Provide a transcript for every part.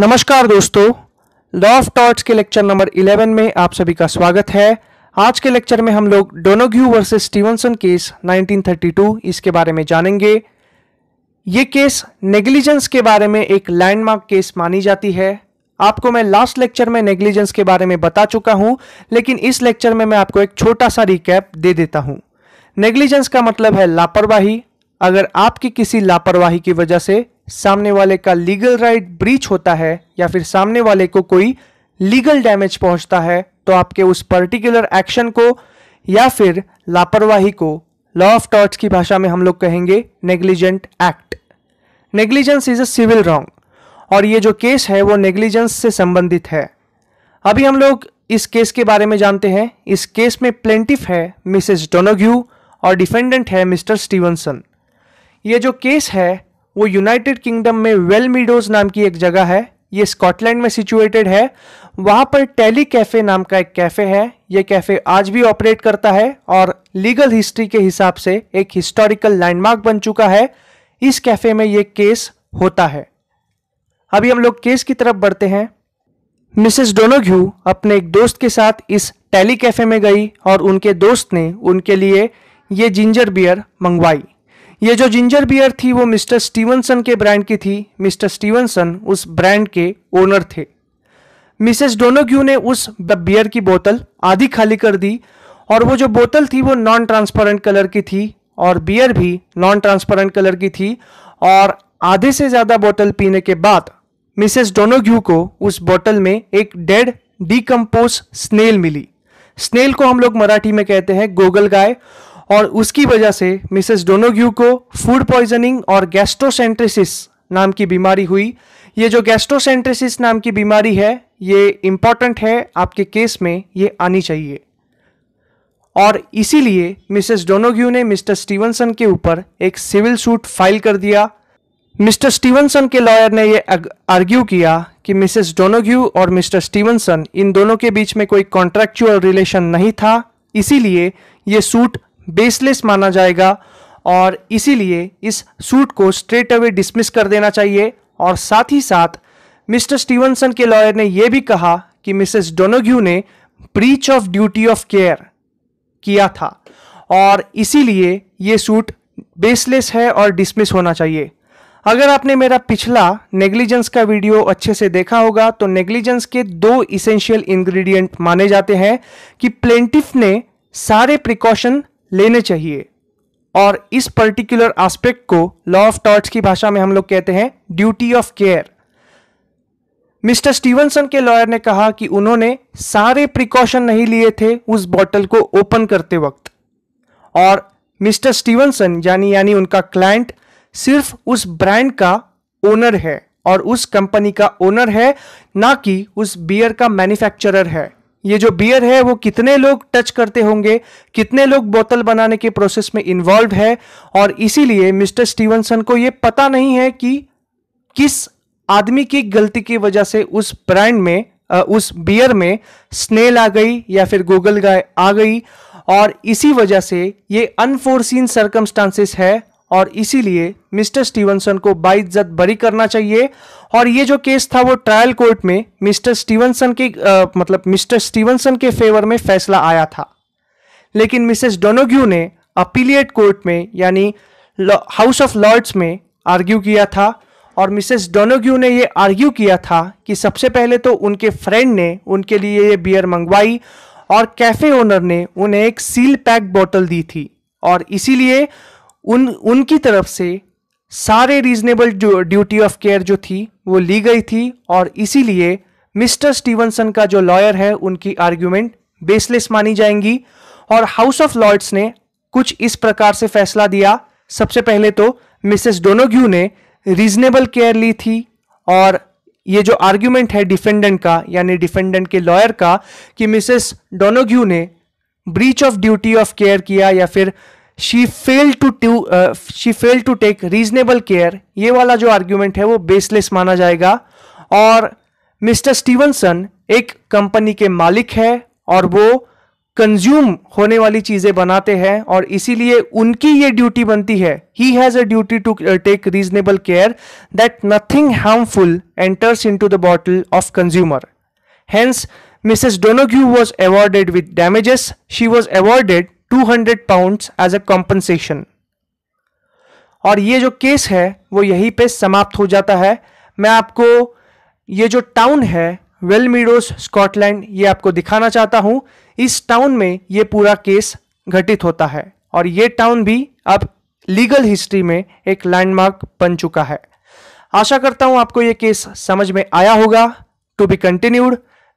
नमस्कार दोस्तों law of torts के लेक्चर नंबर 11 में आप सभी का स्वागत है आज के लेक्चर में हम लोग डोनोग्यू वर्सेस स्टीवनसन केस 1932 इसके बारे में जानेंगे ये केस नेग्लिजेंस के बारे में एक लैंडमार्क केस मानी जाती है आपको मैं लास्ट लेक्चर में नेग्लिजेंस के बारे में बता चुका हूं लेकिन इस लेक्चर में मैं आपको एक छोटा सा रिकैप दे देता हूं नेग्लिजेंस का मतलब है लापरवाही अगर आपकी किसी लापरवाही की वजह से सामने वाले का लीगल राइट ब्रीच होता है या फिर सामने वाले को कोई लीगल डैमेज पहुंचता है तो आपके उस पर्टिकुलर एक्शन को या फिर लापरवाही को लॉ ऑफ टॉर्च की भाषा में हम लोग कहेंगे negligent act negligence is a civil wrong और ये जो केस है वो नेग्लिजेंस से संबंधित है अभी हम लोग इस केस के बारे में जानते हैं इस केस में प्लेंटिफ है मिसेस डोनोग्यू और डिफेंडेंट है मिस्टर स्टीवनसन ये जो केस है वो यूनाइटेड किंगडम में वेल मीडोज नाम की एक जगह है ये स्कॉटलैंड में सिचुएटेड है वहाँ पर टैली कैफ़े नाम का एक कैफ़े है ये कैफ़े आज भी ऑपरेट करता है और लीगल हिस्ट्री के हिसाब से एक हिस्टोरिकल लैंडमार्क बन चुका है इस कैफ़े में ये केस होता है अभी हम लोग केस की तरफ बढ़ते हैं मिसेस डोनोघ्यू अपने एक दोस्त के साथ इस टैली कैफ़े में गई और उनके दोस्त ने उनके लिए ये जिंजर बियर मंगवाई ये जो जिंजर बियर थी वो मिस्टर स्टीवनसन के ब्रांड की थी मिस्टर स्टीवनसन उस ब्रांड के ओनर थे मिसेस डोनोग्यू ने उस बियर की बोतल आधी खाली कर दी और वो जो बोतल थी वो नॉन ट्रांसपेरेंट कलर की थी और बियर भी नॉन ट्रांसपेरेंट कलर की थी और आधे से ज़्यादा बोतल पीने के बाद मिसेस डोनोग्यू को उस बोतल में एक डेड डीकम्पोज स्नेल मिली स्नेल को हम लोग मराठी में कहते हैं गोगल गाय और उसकी वजह से मिसेस डोनोग्यू को फूड पॉइजनिंग और गैस्ट्रोसेंट्रेसिस नाम की बीमारी हुई ये जो गैस्ट्रोसेंट्रेसिस नाम की बीमारी है ये इम्पॉर्टेंट है आपके केस में ये आनी चाहिए और इसीलिए मिसेस डोनोग्यू ने मिस्टर स्टीवनसन के ऊपर एक सिविल सूट फाइल कर दिया मिस्टर स्टीवनसन के लॉयर ने यह आर्ग्यू किया कि मिसेस डोनोग्यू और मिस्टर स्टीवनसन इन दोनों के बीच में कोई कॉन्ट्रेक्चुअल रिलेशन नहीं था इसीलिए ये सूट बेसलेस माना जाएगा और इसीलिए इस सूट को स्ट्रेट अवे डिसमिस कर देना चाहिए और साथ ही साथ मिस्टर स्टीवनसन के लॉयर ने यह भी कहा कि मिसेस डोनोग्यू ने breach of duty of care किया था और इसीलिए ये सूट बेसलेस है और डिसमिस होना चाहिए अगर आपने मेरा पिछला नेग्लिजेंस का वीडियो अच्छे से देखा होगा तो नेग्लिजेंस के दो इसेंशियल इंग्रेडिएंट माने जाते हैं कि प्लेंटिफ ने सारे प्रिकॉशन लेने चाहिए और इस पर्टिकुलर एस्पेक्ट को लॉ ऑफ टॉर्ट्स की भाषा में हम लोग कहते हैं duty of care Mr Stevenson के लॉयर ने कहा कि उन्होंने सारे प्रिकॉशन नहीं लिए थे उस बॉटल को ओपन करते वक्त और मिस्टर स्टीवनसन यानी यानी उनका क्लाइंट सिर्फ उस ब्रांड का ओनर है और उस कंपनी का ओनर है ना कि उस बियर का मैन्युफैक्चरर है ये जो बियर है वो कितने लोग टच करते होंगे कितने लोग बोतल बनाने के प्रोसेस में इन्वॉल्व है और इसीलिए मिस्टर स्टीवनसन को ये पता नहीं है कि किस आदमी की गलती की वजह से उस ब्रांड में उस बियर में स्नेल आ गई या फिर गूगल गाय आ गई और इसी वजह से ये अनफोर्सिन सर्कमस्टांसिस है और इसीलिए मिस्टर स्टीवनसन को बाइज्जत बरी करना चाहिए और ये जो केस था वो ट्रायल कोर्ट में मिस्टर स्टीवनसन के आ, मतलब मिस्टर स्टीवनसन के फेवर में फैसला आया था लेकिन मिसेस डोनोग्यू ने अपीलिएट कोर्ट में यानी हाउस ऑफ लॉर्ड्स में आर्ग्यू किया था और मिसेस डोनोग्यू ने ये आर्ग्यू किया था कि सबसे पहले तो उनके फ्रेंड ने उनके लिए ये बियर मंगवाई और कैफ़े ओनर ने उन्हें एक सील पैक बोतल दी थी और इसीलिए उन उनकी तरफ से सारे रीजनेबल ड्यूटी ऑफ केयर जो थी वो ली गई थी और इसीलिए मिस्टर स्टीवनसन का जो लॉयर है उनकी आर्ग्यूमेंट बेसलेस मानी जाएंगी और हाउस ऑफ लॉर्ड्स ने कुछ इस प्रकार से फैसला दिया सबसे पहले तो मिसेस डोनोग्यू ने रीजनेबल केयर ली थी और ये जो आर्ग्यूमेंट है डिफेंडेंट का यानी डिफेंडेंट के लॉयर का कि मिसेस डोनोग्यू ने breach of duty of care किया या फिर she fail to to she fail to take reasonable care ये वाला जो आर्ग्यूमेंट है वो बेसलेस माना जाएगा और मिस्टर स्टीवनसन एक कंपनी के मालिक है और वो कंज्यूम होने वाली चीज़ें बनाते हैं और इसीलिए उनकी ये ड्यूटी बनती है he has a duty to take reasonable care that nothing harmful enters into the bottle of consumer hands Mrs Donoghue was awarded with damages she was awarded two hundred pound as a compensation और ये जो case है वो यहीं पे समाप्त हो जाता है मैं आपको ये जो टाउन है वेल स्कॉटलैंड ये आपको दिखाना चाहता हूं इस टाउन में ये पूरा केस घटित होता है और ये टाउन भी अब लीगल हिस्ट्री में एक लैंडमार्क बन चुका है आशा करता हूं आपको ये केस समझ में आया होगा to be continued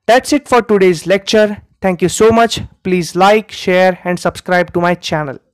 that's it for today's lecture Thank you so much. Please like, share and subscribe to my channel.